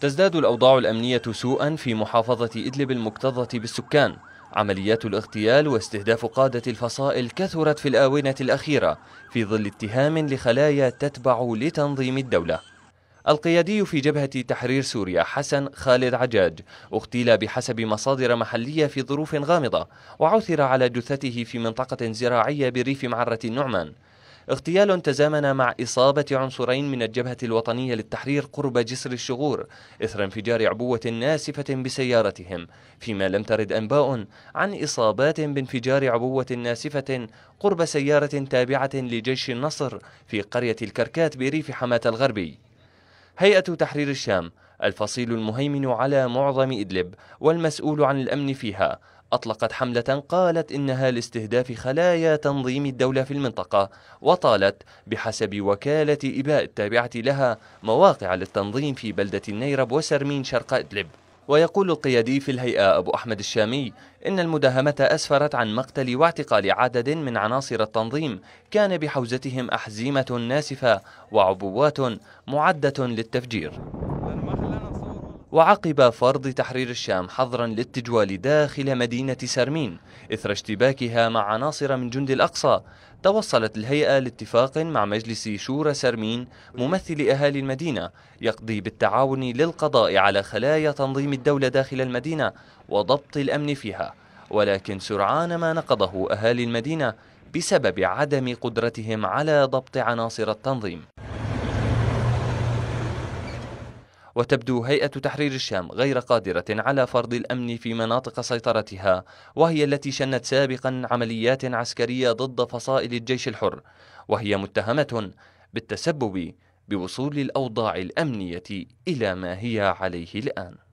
تزداد الأوضاع الأمنية سوءا في محافظة إدلب المكتظة بالسكان عمليات الاغتيال واستهداف قادة الفصائل كثرت في الآونة الأخيرة في ظل اتهام لخلايا تتبع لتنظيم الدولة القيادي في جبهة تحرير سوريا حسن خالد عجاج اغتيل بحسب مصادر محلية في ظروف غامضة وعثر على جثته في منطقة زراعية بريف معرة النعمان اغتيال تزامن مع إصابة عنصرين من الجبهة الوطنية للتحرير قرب جسر الشغور إثر انفجار عبوة ناسفة بسيارتهم فيما لم ترد أنباء عن إصابات بانفجار عبوة ناسفة قرب سيارة تابعة لجيش النصر في قرية الكركات بريف حماة الغربي هيئة تحرير الشام الفصيل المهيمن على معظم إدلب والمسؤول عن الأمن فيها أطلقت حملة قالت إنها لاستهداف خلايا تنظيم الدولة في المنطقة وطالت بحسب وكالة إباء التابعة لها مواقع للتنظيم في بلدة النيرب وسرمين شرق إدلب ويقول القيادي في الهيئة أبو أحمد الشامي إن المداهمة أسفرت عن مقتل واعتقال عدد من عناصر التنظيم كان بحوزتهم أحزيمة ناسفة وعبوات معدة للتفجير وعقب فرض تحرير الشام حظرا للتجوال داخل مدينة سرمين إثر اشتباكها مع عناصر من جند الأقصى توصلت الهيئة لاتفاق مع مجلس شورى سرمين ممثل أهالي المدينة يقضي بالتعاون للقضاء على خلايا تنظيم الدولة داخل المدينة وضبط الأمن فيها ولكن سرعان ما نقضه أهالي المدينة بسبب عدم قدرتهم على ضبط عناصر التنظيم وتبدو هيئة تحرير الشام غير قادرة على فرض الأمن في مناطق سيطرتها وهي التي شنت سابقا عمليات عسكرية ضد فصائل الجيش الحر وهي متهمة بالتسبب بوصول الأوضاع الأمنية إلى ما هي عليه الآن